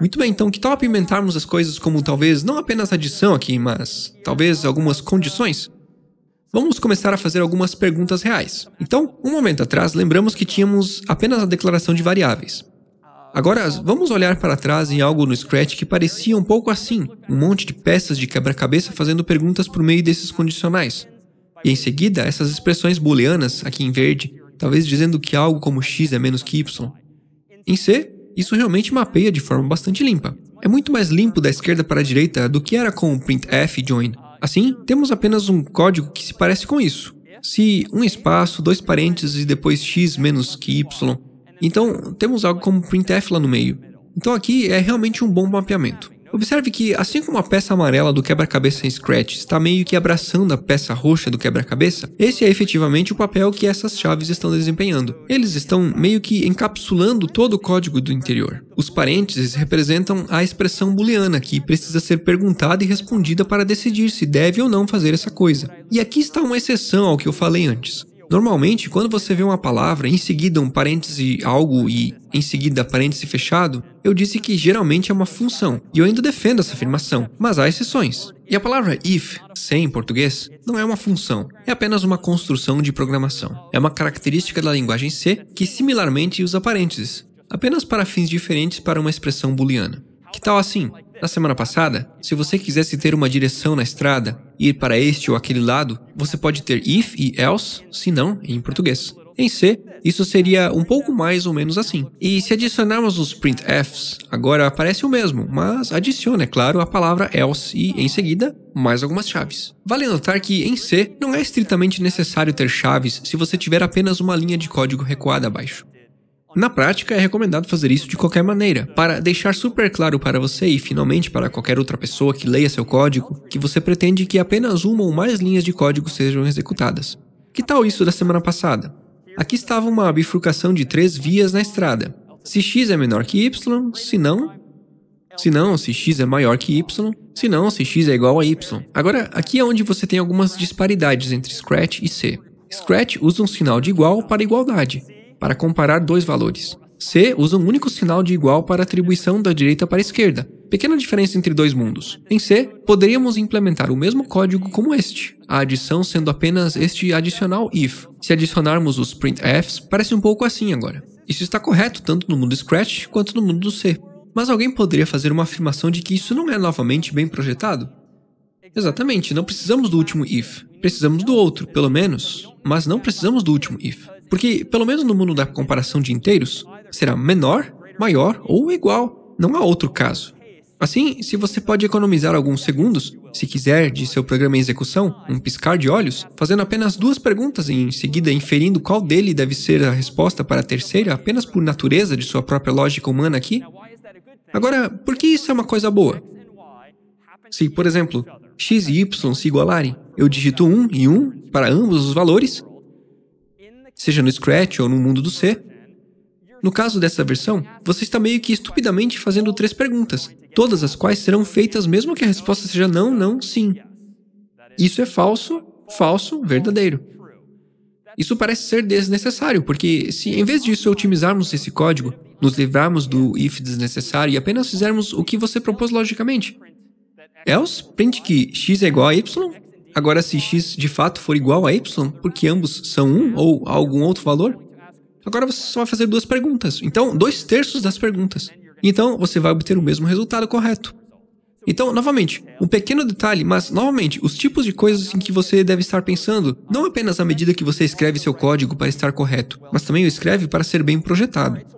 Muito bem, então que tal apimentarmos as coisas como talvez não apenas adição aqui, mas talvez algumas condições? Vamos começar a fazer algumas perguntas reais. Então, um momento atrás, lembramos que tínhamos apenas a declaração de variáveis. Agora, vamos olhar para trás em algo no Scratch que parecia um pouco assim, um monte de peças de quebra-cabeça fazendo perguntas por meio desses condicionais. E em seguida, essas expressões booleanas, aqui em verde, talvez dizendo que algo como x é menos que y. Em C, isso realmente mapeia de forma bastante limpa. É muito mais limpo da esquerda para a direita do que era com o printf join. Assim, temos apenas um código que se parece com isso. Se um espaço, dois parênteses e depois x menos que y, então temos algo como printf lá no meio. Então aqui é realmente um bom mapeamento. Observe que, assim como a peça amarela do quebra-cabeça em Scratch está meio que abraçando a peça roxa do quebra-cabeça, esse é efetivamente o papel que essas chaves estão desempenhando. Eles estão meio que encapsulando todo o código do interior. Os parênteses representam a expressão booleana que precisa ser perguntada e respondida para decidir se deve ou não fazer essa coisa. E aqui está uma exceção ao que eu falei antes. Normalmente, quando você vê uma palavra, em seguida um parêntese algo e em seguida parêntese fechado, eu disse que geralmente é uma função, e eu ainda defendo essa afirmação, mas há exceções. E a palavra if, sem em português, não é uma função, é apenas uma construção de programação. É uma característica da linguagem C que similarmente usa parênteses, apenas para fins diferentes para uma expressão booleana. Que tal assim? Na semana passada, se você quisesse ter uma direção na estrada ir para este ou aquele lado, você pode ter if e else, se não em português. Em C, isso seria um pouco mais ou menos assim. E se adicionarmos os printfs, agora aparece o mesmo, mas adiciona, é claro, a palavra else e, em seguida, mais algumas chaves. Vale notar que, em C, não é estritamente necessário ter chaves se você tiver apenas uma linha de código recuada abaixo. Na prática, é recomendado fazer isso de qualquer maneira, para deixar super claro para você e finalmente para qualquer outra pessoa que leia seu código que você pretende que apenas uma ou mais linhas de código sejam executadas. Que tal isso da semana passada? Aqui estava uma bifurcação de três vias na estrada. Se x é menor que y, se não, se não, se x é maior que y, se não, se x é igual a y. Agora, aqui é onde você tem algumas disparidades entre Scratch e C. Scratch usa um sinal de igual para igualdade, para comparar dois valores. C usa um único sinal de igual para atribuição da direita para a esquerda, Pequena diferença entre dois mundos. Em C, poderíamos implementar o mesmo código como este, a adição sendo apenas este adicional if. Se adicionarmos os printfs, parece um pouco assim agora. Isso está correto tanto no mundo Scratch quanto no mundo do C. Mas alguém poderia fazer uma afirmação de que isso não é novamente bem projetado? Exatamente, não precisamos do último if. Precisamos do outro, pelo menos. Mas não precisamos do último if. Porque, pelo menos no mundo da comparação de inteiros, será menor, maior ou igual. Não há outro caso. Assim, se você pode economizar alguns segundos, se quiser, de seu programa em execução, um piscar de olhos, fazendo apenas duas perguntas e em seguida inferindo qual dele deve ser a resposta para a terceira apenas por natureza de sua própria lógica humana aqui. Agora, por que isso é uma coisa boa? Se, por exemplo, x e y se igualarem, eu digito 1 e 1 para ambos os valores, seja no Scratch ou no mundo do C, no caso dessa versão, você está meio que estupidamente fazendo três perguntas, todas as quais serão feitas mesmo que a resposta seja não, não, sim. Isso é falso, falso, verdadeiro. Isso parece ser desnecessário, porque se em vez disso otimizarmos esse código, nos livrarmos do if desnecessário e apenas fizermos o que você propôs logicamente, else print que x é igual a y. Agora, se x de fato for igual a y, porque ambos são 1 ou algum outro valor, Agora você só vai fazer duas perguntas. Então, dois terços das perguntas. Então, você vai obter o mesmo resultado correto. Então, novamente, um pequeno detalhe, mas novamente, os tipos de coisas em que você deve estar pensando, não apenas à medida que você escreve seu código para estar correto, mas também o escreve para ser bem projetado.